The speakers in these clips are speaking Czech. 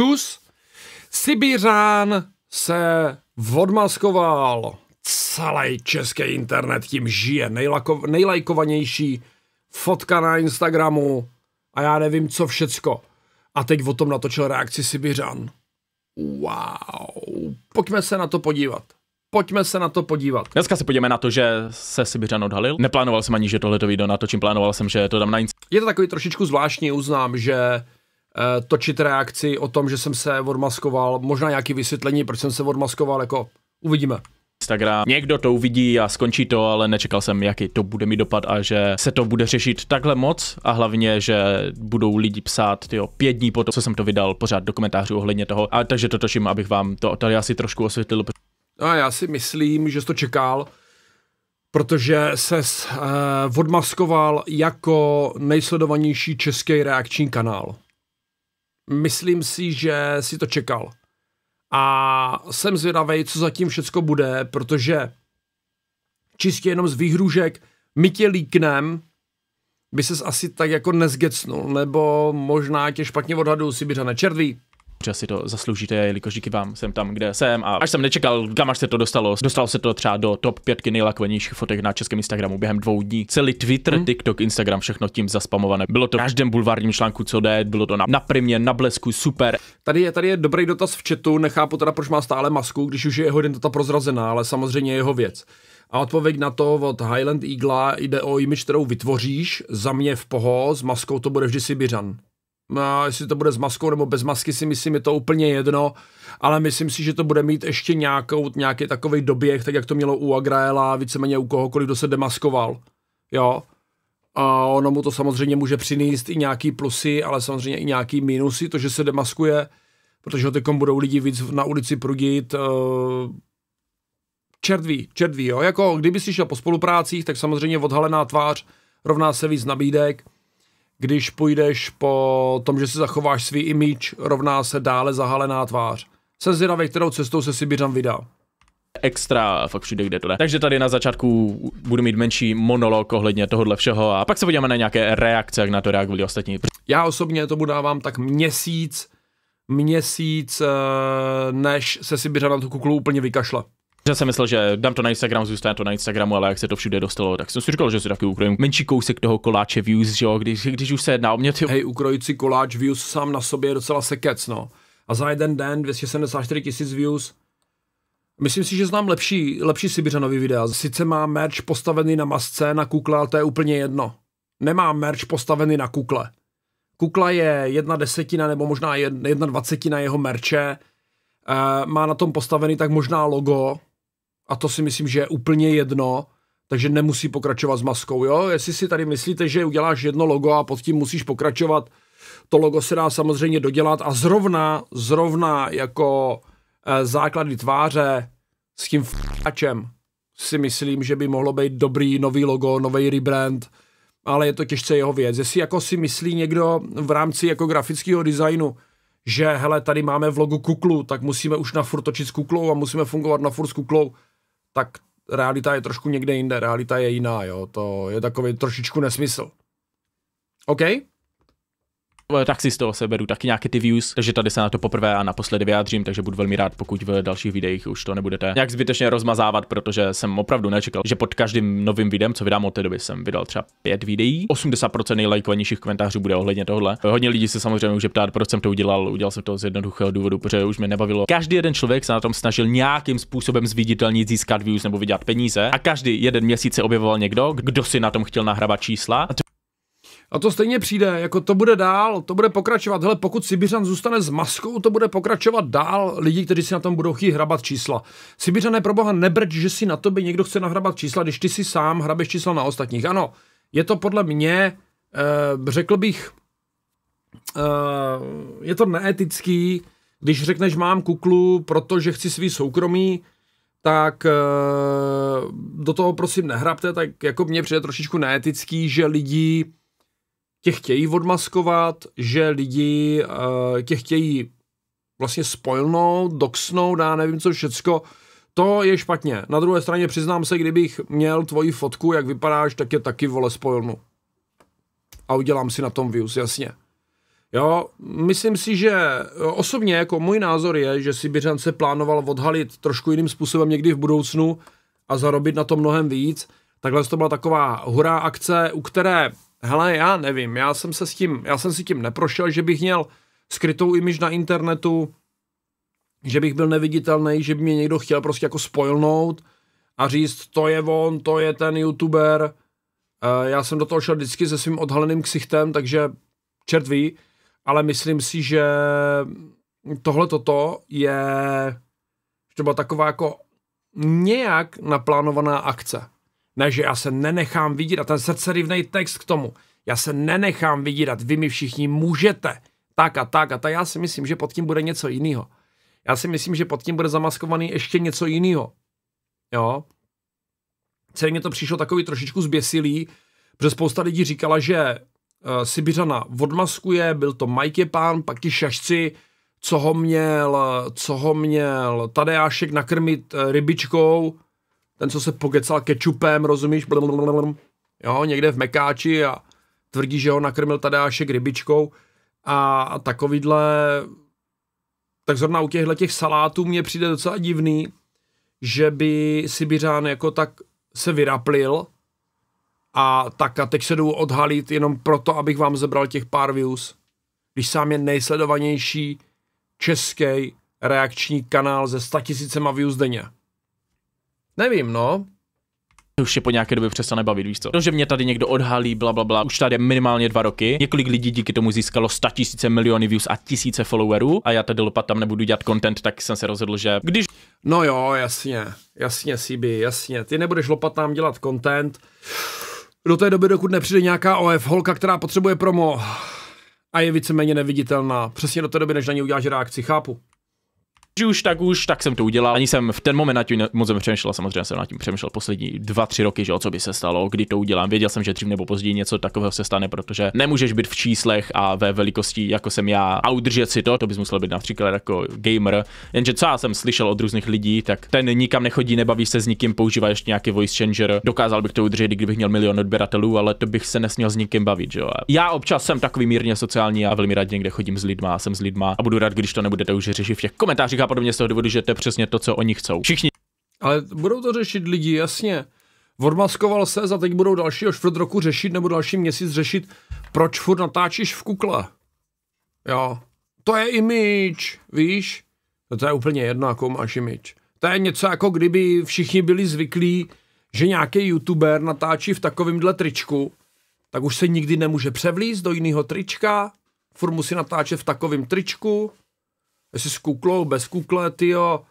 čus. Sibířán se odmaskoval. Celý český internet tím žije. Nejlako, nejlajkovanější fotka na Instagramu a já nevím co všecko. A teď o tom natočil reakci Sibiřan. Wow. Pojďme se na to podívat. Pojďme se na to podívat. Dneska se podíváme na to, že se Sibiřan odhalil. Neplánoval jsem ani, že to video natočím, plánoval jsem, že to dám na Instagram. Je to takový trošičku zvláštní, uznám, že Eh, točit reakci o tom, že jsem se odmaskoval, možná nějaké vysvětlení, proč jsem se odmaskoval, jako uvidíme. Instagram. Někdo to uvidí a skončí to, ale nečekal jsem, jaký to bude mít dopad a že se to bude řešit takhle moc a hlavně, že budou lidi psát tyjo, pět dní po to, co jsem to vydal pořád do komentářů ohledně toho. A takže to točím, abych vám to tady asi trošku osvětlil. No a já si myslím, že jsi to čekal, protože se eh, odmaskoval jako nejsledovanější český reakční kanál myslím si, že si to čekal. A jsem zvědavý, co zatím všecko bude, protože čistě jenom z výhružek my tě líknem, by ses asi tak jako nezgecnul, nebo možná tě špatně si Sibiřane červí protože si to zasloužíte, jelikož díky vám jsem tam, kde jsem a až jsem nečekal, kam až se to dostalo, dostalo se to třeba do top 5 nejlakovanějších fotek na českém Instagramu během dvou dní. Celý Twitter, hmm. TikTok, Instagram, všechno tím zaspamované. Bylo to v každém bulvárním článku, co jde, bylo to na, na primě, na blesku, super. Tady je, tady je dobrý dotaz v chatu, nechápu teda, proč má stále masku, když už je jeho identita prozrazená, ale samozřejmě jeho věc. A odpověď na to od Highland Eagle jde o imič, kterou vytvoříš. Za mě v poho, s maskou to bude vždy Sibiřan. A no, jestli to bude s maskou nebo bez masky, si myslím, je to úplně jedno, ale myslím si, že to bude mít ještě nějakou, nějaký takový doběh, tak jak to mělo u Agraela, víceméně u kohokoliv, kdo se demaskoval. Jo? A ono mu to samozřejmě může přinést i nějaký plusy, ale samozřejmě i nějaký minusy, to, že se demaskuje, protože ho teďkom budou lidi víc na ulici prudit, eh, čertví, čertví, jo. Jako kdyby si šel po spoluprácích, tak samozřejmě odhalená tvář rovná se víc nabídek, když půjdeš po tom, že si zachováš svý image, rovná se dále zahalená tvář. Jsem zvědavý, kterou cestou se Sibiřan vydá extra fakt všude, kde to jde. Takže tady na začátku budu mít menší monolog ohledně tohohle všeho a pak se podíváme na nějaké reakce, jak na to reagovali ostatní. Já osobně tomu dávám tak měsíc, měsíc, eh, než se Sibiřan na tu kuklu úplně vykašle. Já jsem myslel, že dám to na Instagram, zůstane to na Instagramu, ale jak se to všude dostalo, tak jsem si říkal, že si taky ukrojím menší kousek toho koláče views, že jo, když, když už se jedná o mě. Ty... Hej, ukrojící koláč views sám na sobě je docela sekec, no. A za jeden den 274 tisíc views, Myslím si, že znám lepší, lepší Sibiřanovi videa. Sice má merch postavený na masce, na kukle, ale to je úplně jedno. Nemá merch postavený na kukle. Kukla je jedna desetina nebo možná jedna dvacetina jeho merče. E, má na tom postavený tak možná logo, a to si myslím, že je úplně jedno, takže nemusí pokračovat s maskou, jo? Jestli si tady myslíte, že uděláš jedno logo a pod tím musíš pokračovat, to logo se dá samozřejmě dodělat a zrovna, zrovna jako e, základy tváře s tím f***ačem si myslím, že by mohlo být dobrý nový logo, nový rebrand, ale je to těžce jeho věc. Jestli jako si myslí někdo v rámci jako grafického designu, že hele, tady máme v logu kuklu, tak musíme už na furt točit s kuklou a musíme fungovat na furt s kuklou, tak realita je trošku někde jinde, realita je jiná, jo, to je takový trošičku nesmysl. OK? Eh, tak si z toho seberu taky nějaké ty views, takže tady se na to poprvé a naposledy vyjádřím, takže budu velmi rád, pokud v dalších videích už to nebudete nějak zbytečně rozmazávat, protože jsem opravdu nečekal, že pod každým novým videem, co vydám od té doby, jsem vydal třeba pět videí. 80% nejlajkovanějších komentářů bude ohledně tohle. Eh, hodně lidí se samozřejmě může ptát, proč jsem to udělal. Udělal jsem to z jednoduchého důvodu, protože už mě nebavilo. Každý jeden člověk se na tom snažil nějakým způsobem zviditelnit, získat views nebo vydělat peníze a každý jeden měsíc se objevoval někdo, kdo si na tom chtěl nahrabat čísla. A a to stejně přijde, jako to bude dál, to bude pokračovat. Hele, pokud Sibiřan zůstane s maskou, to bude pokračovat dál lidi, kteří si na tom budou chtít hrabat čísla. Sibiřané pro boha nebrč, že si na to by někdo chce nahrabat čísla, když ty si sám hrabeš čísla na ostatních. Ano, je to podle mě, eh, řekl bych, eh, je to neetický, když řekneš mám kuklu, protože chci svý soukromí, tak eh, do toho prosím nehrabte, tak jako mně přijde trošičku neetický, že lidi Tě chtějí odmaskovat, že lidi uh, tě chtějí vlastně spojnout, doxnout, já nevím co všecko. To je špatně. Na druhé straně přiznám se, kdybych měl tvoji fotku, jak vypadáš, tak je taky vole spojnu. A udělám si na tom views, jasně. Jo, myslím si, že eh, osobně jako můj názor je, že si Byřan se plánoval odhalit trošku jiným způsobem někdy v budoucnu a zarobit na to mnohem víc. Takhle to byla taková hurá akce, u které Hele, já nevím, já jsem se s tím, já jsem si tím neprošel, že bych měl skrytou imiž na internetu, že bych byl neviditelný, že by mě někdo chtěl prostě jako spojilnout a říct, to je on, to je ten youtuber. Eh, já jsem do toho šel vždycky se svým odhaleným ksichtem, takže čert ví, ale myslím si, že tohle toto je třeba taková jako nějak naplánovaná akce. Ne, že já se nenechám vydírat. Ten srdcerivný text k tomu. Já se nenechám vydírat. Vy mi všichni můžete. Tak a tak a tak. Já si myslím, že pod tím bude něco jiného. Já si myslím, že pod tím bude zamaskovaný ještě něco jiného. Jo? Celé mě to přišlo takový trošičku zběsilý, protože spousta lidí říkala, že uh, Sibiřana odmaskuje, byl to Mike pán, pak ti šašci, co ho měl, co ho měl Tadeášek nakrmit uh, rybičkou, ten, co se pokecal kečupem, rozumíš, blablabla, jo, někde v Mekáči a tvrdí, že ho nakrmil Tadeášek rybičkou a, a takovýhle, tak zrovna u těchto těch salátů mně přijde docela divný, že by Sibiřán jako tak se vyraplil a tak a teď se jdu odhalit jenom proto, abych vám zebral těch pár views, když sám je nejsledovanější český reakční kanál ze 100 tisícema views denně. Nevím, no. Už je po nějaké době přestane bavit, víš co? To, že mě tady někdo odhalí, bla, bla, bla, už tady je minimálně dva roky. Několik lidí díky tomu získalo 100 tisíce miliony views a tisíce followerů a já tady lopat tam nebudu dělat content, tak jsem se rozhodl, že když... No jo, jasně, jasně, CB, jasně. Ty nebudeš lopat tam dělat content do té doby, dokud nepřijde nějaká OF holka, která potřebuje promo a je víceméně neviditelná. Přesně do té doby, než na ní uděláš reakci, chápu že už tak už, tak jsem to udělal. Ani jsem v ten moment na tím moc přemýšlel, samozřejmě jsem na tím přemýšlel poslední dva, tři roky, že o co by se stalo, kdy to udělám. Věděl jsem, že dřív nebo později něco takového se stane, protože nemůžeš být v číslech a ve velikosti, jako jsem já, a udržet si to, to bys musel být například jako gamer. Jenže co já jsem slyšel od různých lidí, tak ten nikam nechodí, nebaví se s nikým, používá ještě nějaký voice changer. Dokázal bych to udržet, kdybych měl milion odběratelů, ale to bych se nesměl s nikým bavit, že jo. Já občas jsem takový mírně sociální a velmi rád někde chodím s lidma, jsem s lidma a budu rád, když to nebudete už řešit v těch komentářích říká mě z toho důvodu, že to je přesně to, co oni chcou. Všichni. Ale budou to řešit lidi, jasně. Odmaskoval se, za teď budou další, dalšího čtvrt roku řešit nebo další měsíc řešit, proč furt natáčíš v kukle. Jo. To je image, víš? No to je úplně jedno, jako máš image. To je něco jako kdyby všichni byli zvyklí, že nějaký youtuber natáčí v takovémhle tričku, tak už se nikdy nemůže převlíst do jiného trička, furt musí natáčet v takovém tričku, jestli s kuklou, bez kukle, tyjo,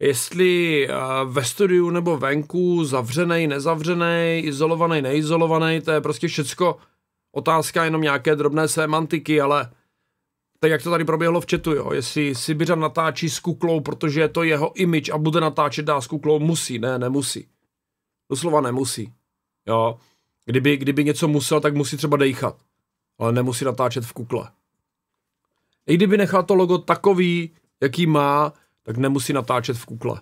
jestli uh, ve studiu nebo venku, zavřený, nezavřený, izolovaný, neizolovaný, to je prostě všecko otázka jenom nějaké drobné semantiky, ale tak jak to tady proběhlo v chatu, jo, jestli Sibiřan natáčí s kuklou, protože je to jeho image a bude natáčet dá s kuklou, musí, ne, nemusí. Doslova nemusí, jo. Kdyby, kdyby něco musel, tak musí třeba dejchat, ale nemusí natáčet v kukle. I kdyby nechal to logo takový, jaký má, tak nemusí natáčet v kukle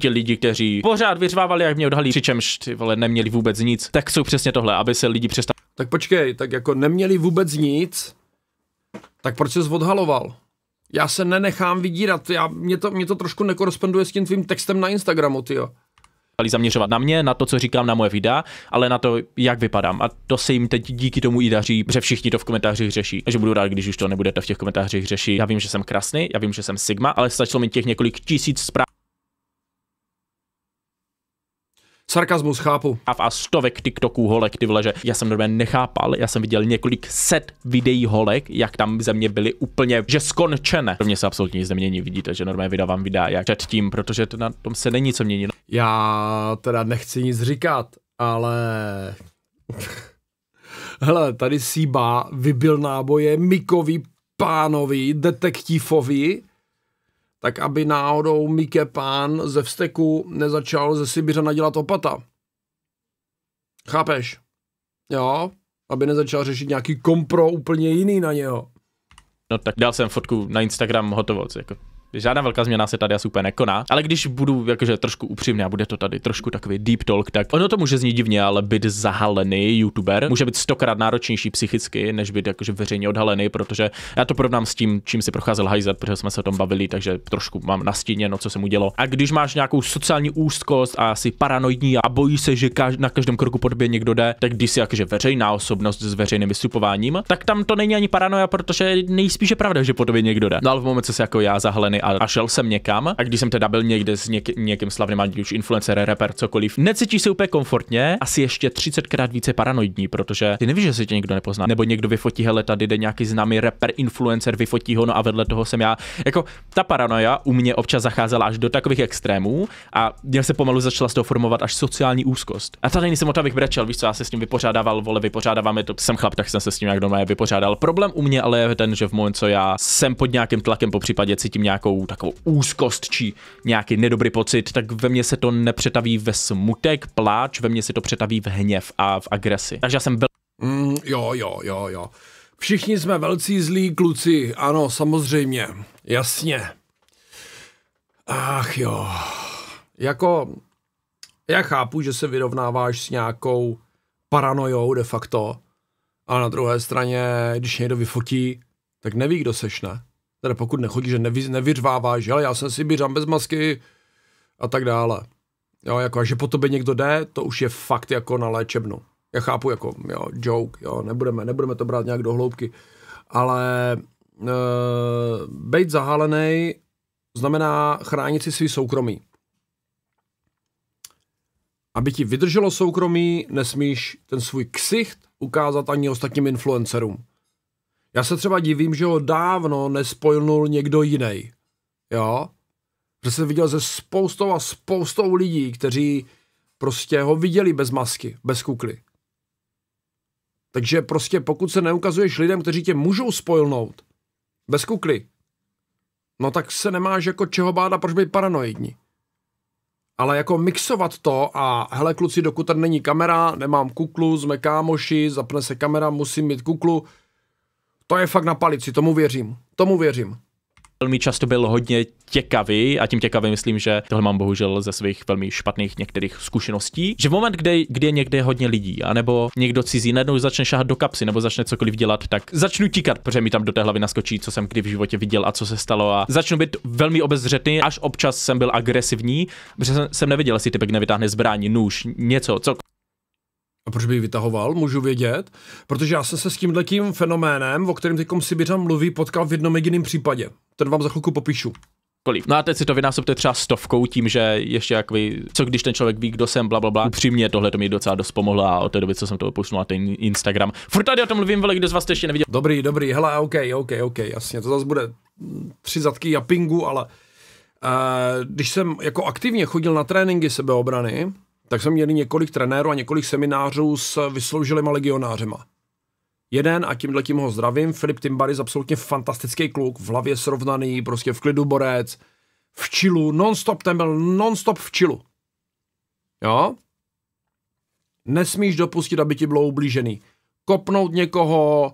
ti lidi, kteří pořád vyřvávali, jak mě odhalí, přičemž ty vole neměli vůbec nic, tak jsou přesně tohle, aby se lidi přestali. Tak počkej, tak jako neměli vůbec nic, tak proč jsi odhaloval? Já se nenechám vydírat, já, mě, to, mě to trošku nekoresponduje s tím tvým textem na Instagramu, tyjo přestali zaměřovat na mě, na to, co říkám na moje videa, ale na to, jak vypadám. A to se jim teď díky tomu i daří, že všichni to v komentářích řeší. že budu rád, když už to nebudete v těch komentářích řešit. Já vím, že jsem krásný, já vím, že jsem Sigma, ale stačilo mi těch několik tisíc zpráv Sarkazmus, chápu. A stovek TikToků holek, ty že Já jsem normálně nechápal, já jsem viděl několik set videí holek, jak tam ze mě byly úplně, že skončené. Pro mě se absolutně nic nemění, vidíte, že normálně vydávám videa jak před tím, protože to na tom se není co mění. Já teda nechci nic říkat, ale... Hele, tady Síba vybil náboje Mikovi pánovi, detektivovi tak aby náhodou Mike Pán ze vsteku nezačal ze Sibiřana dělat opata. Chápeš? Jo? Aby nezačal řešit nějaký kompro úplně jiný na něho. No tak dal jsem fotku na Instagram hotovoc, jako. Žádná velká změna se tady asi úplně nekoná, ale když budu jakože trošku upřímně a bude to tady trošku takový deep talk, tak ono to může znít divně, ale být zahalený youtuber může být stokrát náročnější psychicky, než být jakože veřejně odhalený, protože já to porovnám s tím, čím si procházel Hajzat, protože jsme se o tom bavili, takže trošku mám nastíněno, co se mu dělo. A když máš nějakou sociální úzkost a asi paranoidní a bojí se, že kaž- na každém kroku podbě někdo jde, tak když si jakože veřejná osobnost s veřejným vystupováním, tak tam to není ani paranoia, protože nejspíše pravda, že po někdo jde. No ale v momentě se jako já zahalený slavný a, a šel jsem někam. A když jsem teda byl někde s něk, někým slavným, ať už influencer, reper, cokoliv, necítíš se úplně komfortně, asi ještě 30krát více paranoidní, protože ty nevíš, že se tě někdo nepozná. Nebo někdo vyfotí, hele, tady jde nějaký známý rapper, influencer, vyfotí ho, no a vedle toho jsem já. Jako ta paranoja u mě občas zacházela až do takových extrémů a mě se pomalu začala z toho formovat až sociální úzkost. A tady nejsem o to, abych brečel, víš co, já se s ním vypořádával, vole, vypořádáváme to, jsem chlap, tak jsem se s ním jak doma vypořádal. Problém u mě ale je ten, že v moment, co já jsem pod nějakým tlakem, po případě cítím nějakou nějakou takovou úzkost či nějaký nedobrý pocit, tak ve mně se to nepřetaví ve smutek, pláč, ve mně se to přetaví v hněv a v agresi. Takže já jsem byl... Mm, jo, jo, jo, jo. Všichni jsme velcí zlí kluci, ano, samozřejmě, jasně. Ach jo, jako, já chápu, že se vyrovnáváš s nějakou paranojou de facto, a na druhé straně, když někdo vyfotí, tak neví, kdo seš, ne? Teda pokud nechodí, že nevy, nevyřvává, že ale já jsem si běžám bez masky a tak dále. Jo, jako, a že po tobě někdo jde, to už je fakt jako na léčebnu. Já chápu, jako, jo, joke, jo, nebudeme, nebudeme to brát nějak do hloubky, ale e, eh, být zahalený znamená chránit si svý soukromí. Aby ti vydrželo soukromí, nesmíš ten svůj ksicht ukázat ani ostatním influencerům. Já se třeba divím, že ho dávno nespojnul někdo jiný. Jo? Protože jsem viděl ze spoustou a spoustou lidí, kteří prostě ho viděli bez masky, bez kukly. Takže prostě pokud se neukazuješ lidem, kteří tě můžou spojnout, bez kukly, no tak se nemáš jako čeho bát a proč být paranoidní. Ale jako mixovat to a hele kluci, dokud tady není kamera, nemám kuklu, jsme kámoši, zapne se kamera, musím mít kuklu, to je fakt na palici, tomu věřím. Tomu věřím. Velmi často byl hodně těkavý a tím těkavý myslím, že tohle mám bohužel ze svých velmi špatných některých zkušeností, že v moment, kdy, kdy je někde hodně lidí, anebo někdo cizí najednou začne šahat do kapsy nebo začne cokoliv dělat, tak začnu tíkat, protože mi tam do té hlavy naskočí, co jsem kdy v životě viděl a co se stalo a začnu být velmi obezřetný, až občas jsem byl agresivní, protože jsem, jsem nevěděl, jestli typek nevytáhne zbrání nůž, něco, co a proč by ji vytahoval, můžu vědět, protože já jsem se s tím fenoménem, o kterém teď Sibiřan mluví, potkal v jednom jediném případě. Ten vám za chvilku popíšu kolik. No a teď si to vynásobte třeba stovkou tím, že ještě jak vy, co když ten člověk ví, kdo jsem, bla, bla, bla. Upřímně, tohle to mi docela dost pomohlo a od té doby, co jsem to opustil na ten Instagram. Furt tady o tom mluvím, velik, kdo z vás to ještě neviděl. Dobrý, dobrý, hele, OK, OK, OK, jasně, to zase bude tři zadky japingu, ale uh, když jsem jako aktivně chodil na tréninky sebeobrany, tak jsme měli několik trenérů a několik seminářů s vysloužilými legionářema. Jeden, a tímhle tím ho zdravím, Filip Timbaris, absolutně fantastický kluk, v hlavě srovnaný, prostě v klidu borec, v čilu, stop ten byl non-stop v čilu. Jo? Nesmíš dopustit, aby ti bylo ublížený. Kopnout někoho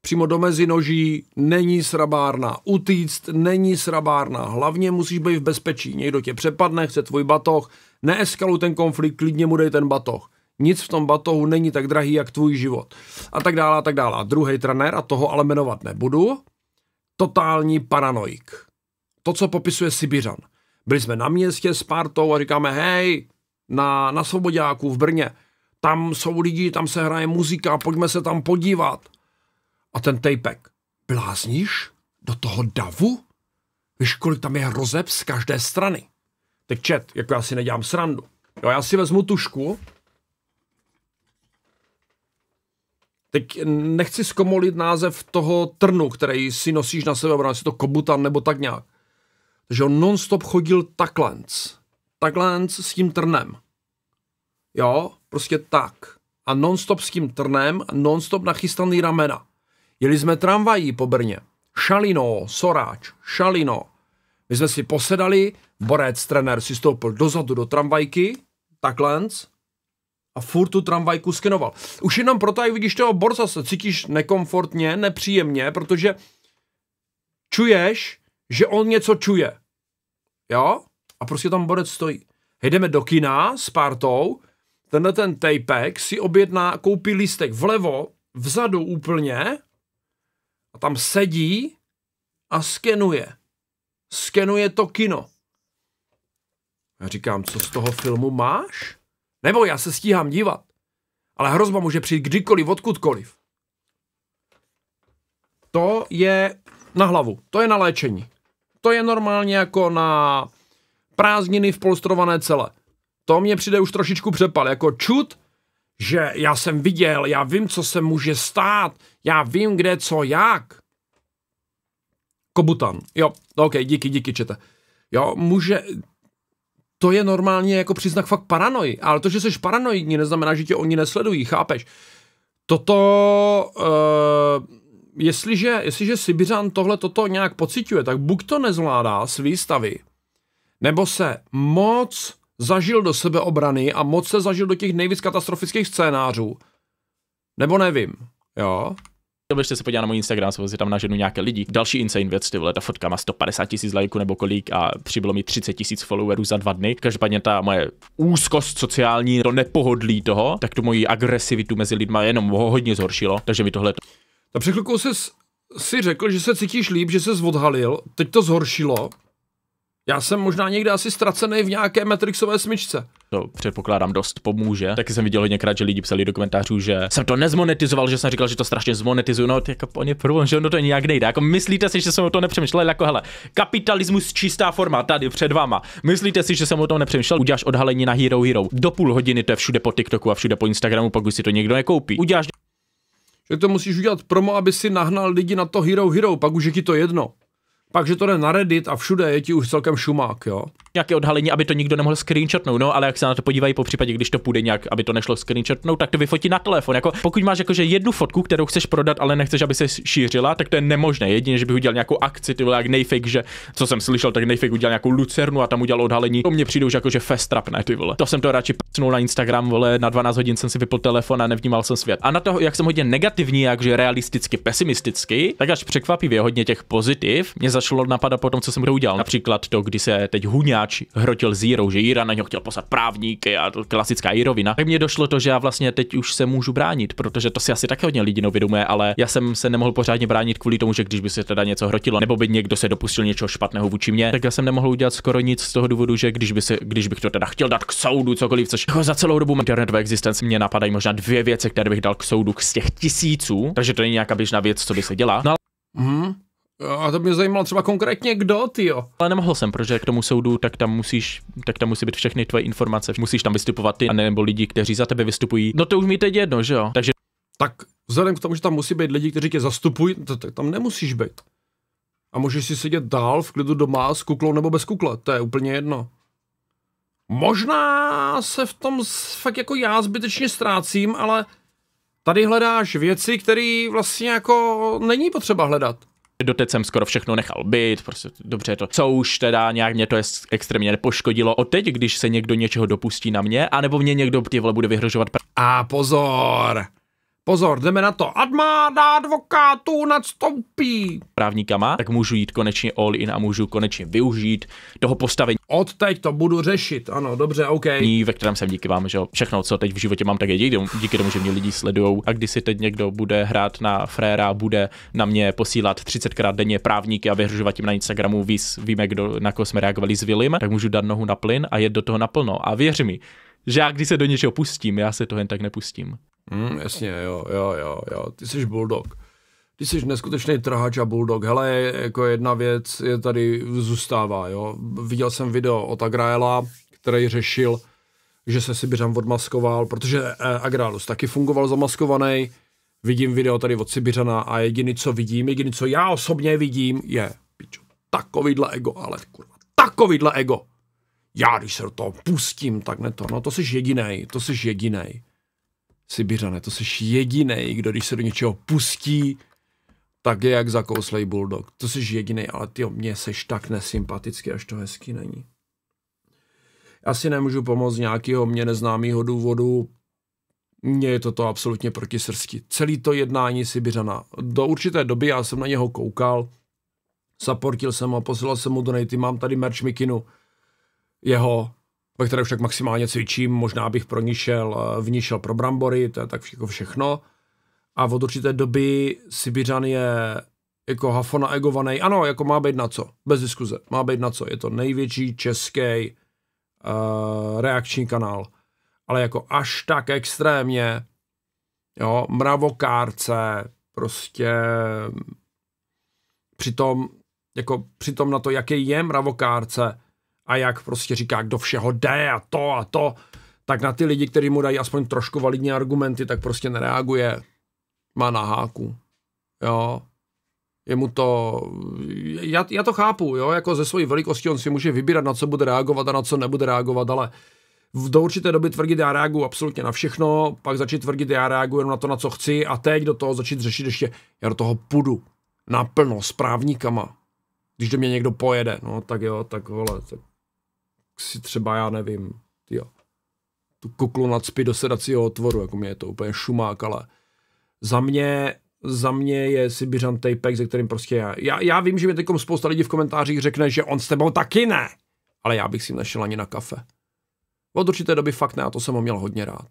přímo do mezi noží není srabárna. Utíct není srabárna. Hlavně musíš být v bezpečí. Někdo tě přepadne, chce tvůj batoh, Neeskaluj ten konflikt, klidně mu dej ten batoh. Nic v tom batohu není tak drahý, jak tvůj život. A tak dále, a tak dále. A druhý trenér, a toho ale jmenovat nebudu, totální paranoik. To, co popisuje Sibiřan. Byli jsme na městě s partou a říkáme, hej, na, na Svobodáku v Brně, tam jsou lidi, tam se hraje muzika, pojďme se tam podívat. A ten tejpek, blázníš? Do toho davu? Víš, kolik tam je hrozeb z každé strany? Tak čet, jako já si nedělám srandu. Jo, já si vezmu tušku, Teď nechci zkomolit název toho trnu, který si nosíš na sebe, jestli to kobutan nebo tak nějak. Takže on nonstop chodil takhle. Takhle s tím trnem. Jo, prostě tak. A nonstop s tím trnem, nonstop nachystaný ramena. Jeli jsme tramvají po Brně. Šalino, Soráč, Šalino. My jsme si posedali, borec, trenér si stoupil dozadu do tramvajky, takhle, a furt tu tramvajku skenoval. Už jenom proto, jak vidíš toho borca, se cítíš nekomfortně, nepříjemně, protože čuješ, že on něco čuje. Jo? A prostě tam borec stojí. Jdeme do kina s partou, tenhle ten tapek si objedná, koupí lístek vlevo, vzadu úplně, a tam sedí a skenuje skenuje to kino. Já říkám, co z toho filmu máš? Nebo já se stíhám dívat. Ale hrozba může přijít kdykoliv, odkudkoliv. To je na hlavu, to je na léčení. To je normálně jako na prázdniny v polstrované cele. To mě přijde už trošičku přepal, jako čut, že já jsem viděl, já vím, co se může stát, já vím, kde, co, jak. Kobutan. Jo, ok, díky, díky, čete. Jo, může, to je normálně jako příznak fakt paranoji, ale to, že jsi paranoidní, neznamená, že tě oni nesledují, chápeš? Toto, uh, jestliže, jestliže Sibiřan tohle toto nějak pociťuje, tak buď to nezvládá svý stavy, nebo se moc zažil do sebe obrany a moc se zažil do těch nejvíc katastrofických scénářů, nebo nevím, jo? Nebo ještě se podívat na můj Instagram, jsem tam naženu nějaké lidi. Další insane věc, ty vole, ta fotka má 150 tisíc lajků nebo kolik a přibylo mi 30 tisíc followerů za dva dny. Každopádně ta moje úzkost sociální, to nepohodlí toho, tak tu moji agresivitu mezi lidma jenom ho hodně zhoršilo, takže mi tohle. No před chvilkou jsi si řekl, že se cítíš líp, že se odhalil, teď to zhoršilo. Já jsem možná někde asi ztracený v nějaké Matrixové smyčce. To předpokládám dost pomůže. Taky jsem viděl hodněkrát, že lidi psali do komentářů, že jsem to nezmonetizoval, že jsem říkal, že to strašně zmonetizuju. No, jako on je prvom, že ono to nějak nejde. Jako myslíte si, že jsem o tom nepřemýšlel? Jako hele, kapitalismus čistá forma tady před váma. Myslíte si, že jsem o tom nepřemýšlel? Uděláš odhalení na Hero Hero. Do půl hodiny to je všude po TikToku a všude po Instagramu, pokud si to někdo nekoupí. Uděláš že to musíš udělat promo, aby si nahnal lidi na to Hero Hero, pak už je ti to jedno. Pak, že to jde na Reddit a všude je ti už celkem šumák, jo nějaké odhalení, aby to nikdo nemohl screenshotnout, no, ale jak se na to podívají po případě, když to půjde nějak, aby to nešlo screenshotnout, tak to vyfotí na telefon. Jako, pokud máš jakože jednu fotku, kterou chceš prodat, ale nechceš, aby se šířila, tak to je nemožné. Jedině, že bych udělal nějakou akci, ty vole, jak nejfake, že co jsem slyšel, tak nejfake udělal nějakou lucernu a tam udělal odhalení. To mě přijde už jakože festrap, ne ty vole. To jsem to radši psnul na Instagram, vole, na 12 hodin jsem si vypl telefon a nevnímal jsem svět. A na to, jak jsem hodně negativní, jakže realisticky, pesimisticky, tak až překvapivě hodně těch pozitiv, mě začalo napadat po tom, co jsem to udělal. Například to, kdy se teď huňá hráč hrotil s Jirou, že Jira na něho chtěl poslat právníky a to klasická Jirovina. Tak mně došlo to, že já vlastně teď už se můžu bránit, protože to si asi také hodně lidí neuvědomuje, ale já jsem se nemohl pořádně bránit kvůli tomu, že když by se teda něco hrotilo, nebo by někdo se dopustil něčeho špatného vůči mě, tak já jsem nemohl udělat skoro nic z toho důvodu, že když, by se, když bych to teda chtěl dát k soudu, cokoliv, což jako za celou dobu internetové existence mě napadají možná dvě věci, které bych dal k soudu z těch tisíců, takže to není nějaká běžná věc, co by se dělá. No, ale... mm-hmm. A to mě zajímalo třeba konkrétně kdo, ty jo. Ale nemohl jsem, protože k tomu soudu, tak tam musíš, tak tam musí být všechny tvoje informace. Musíš tam vystupovat ty, nebo lidi, kteří za tebe vystupují. No to už mi teď jedno, že jo. Takže... Tak vzhledem k tomu, že tam musí být lidi, kteří tě zastupují, to, tak tam nemusíš být. A můžeš si sedět dál v klidu doma s kuklou nebo bez kukle, to je úplně jedno. Možná se v tom fakt jako já zbytečně ztrácím, ale tady hledáš věci, které vlastně jako není potřeba hledat doteď jsem skoro všechno nechal být, prostě dobře to, co už teda nějak mě to je extrémně nepoškodilo. O teď, když se někdo něčeho dopustí na mě, anebo mě někdo ty vole bude vyhrožovat. A pozor! Pozor, jdeme na to. Admáda advokátů nadstoupí. má, tak můžu jít konečně all in a můžu konečně využít toho postavení. Od teď to budu řešit, ano, dobře, OK. Ní, ve kterém jsem díky vám, že Všechno, co teď v životě mám, tak je díky, díky tomu, že mě lidi sledují. A když si teď někdo bude hrát na fréra, bude na mě posílat 30krát denně právníky a vyhrožovat jim na Instagramu, víc víme, kdo, na koho jsme reagovali s Vilim, tak můžu dát nohu na plyn a jet do toho naplno. A věř mi, že já když se do něčeho pustím, já se to jen tak nepustím. Mm, jasně, jo, jo, jo, jo, ty jsi bulldog. Ty jsi neskutečný trhač a bulldog. Hele, jako jedna věc je tady zůstává, jo. Viděl jsem video od Agraela, který řešil, že se Sibiřan odmaskoval, protože eh, Agrálus taky fungoval zamaskovaný. Vidím video tady od Sibiřana a jediný, co vidím, jediný, co já osobně vidím, je, pičo, takovýhle ego, ale kurva, takovýhle ego. Já, když se do toho pustím, tak ne to. No to jsi jediný, to jsi jediný. Sibiřané, to jsi jediný, kdo když se do něčeho pustí, tak je jak zakouslej bulldog. To jsi jediný, ale ty mě seš tak nesympatický, až to hezký není. Já si nemůžu pomoct z nějakého mě neznámého důvodu, mně je to absolutně proti srsti. Celý to jednání Sibiřana. Do určité doby já jsem na něho koukal, zaportil jsem ho, posílal jsem mu donaty, mám tady merch Mikinu, jeho, ve které už tak maximálně cvičím, možná bych pro ní šel, eh, v ní šel pro brambory, to je tak jako všechno. A od určité doby Sibiřan je jako hafona egovaný. Ano, jako má být na co, bez diskuze, má být na co. Je to největší český uh, reakční kanál. Ale jako až tak extrémně, jo, mravokárce, prostě mm, přitom, jako přitom na to, jaký je mravokárce, a jak prostě říká, kdo všeho jde a to a to, tak na ty lidi, kteří mu dají aspoň trošku validní argumenty, tak prostě nereaguje. Má na háku. Jo. Je mu to... Já, já to chápu, jo, jako ze své velikosti on si může vybírat, na co bude reagovat a na co nebude reagovat, ale v do určité doby tvrdit, já reaguji absolutně na všechno, pak začít tvrdit, já reaguji jenom na to, na co chci a teď do toho začít řešit ještě, já do toho půjdu naplno s právníkama. Když do mě někdo pojede, no tak jo, tak vole, tak si třeba, já nevím, tyjo, tu kuklu nadspit do sedacího otvoru, jako mě je to úplně šumák, ale za mě, za mě je Sibiřan Tapek, ze kterým prostě já, já, já vím, že mi teď spousta lidí v komentářích řekne, že on s tebou taky ne, ale já bych si našel ani na kafe. Od určité doby fakt ne, a to jsem ho měl hodně rád.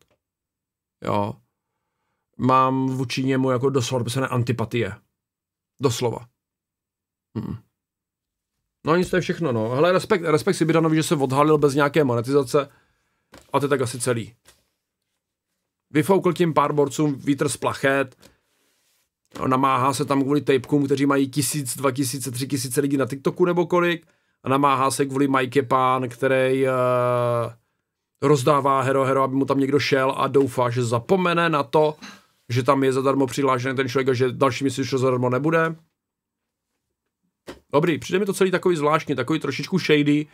Jo. Mám vůči němu jako doslova dopisané antipatie. Doslova. Mm. No nic, to je všechno, no. Hele, respekt, respekt Sibiranovi, že se odhalil bez nějaké monetizace. A to je tak asi celý. Vyfoukl tím pár borcům vítr z plachet, no, namáhá se tam kvůli tapekům, kteří mají tisíc, dva tisíce, tři tisíce lidí na TikToku nebo kolik, a namáhá se kvůli Mike Pán, který uh, rozdává hero hero, aby mu tam někdo šel a doufá, že zapomene na to, že tam je zadarmo přihlášený ten člověk a že další měsíc už zadarmo nebude. Dobrý, přijde mi to celý takový zvláštní, takový trošičku shady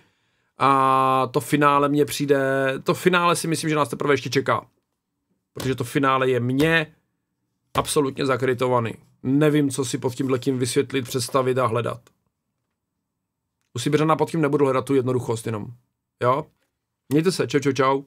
a to finále mě přijde, to finále si myslím, že nás teprve ještě čeká. Protože to finále je mě absolutně zakrytovaný. Nevím, co si pod letím vysvětlit, představit a hledat. U Sibiřana pod tím nebudu hledat tu jednoduchost jenom. Jo? Mějte se, čau, čau, čau.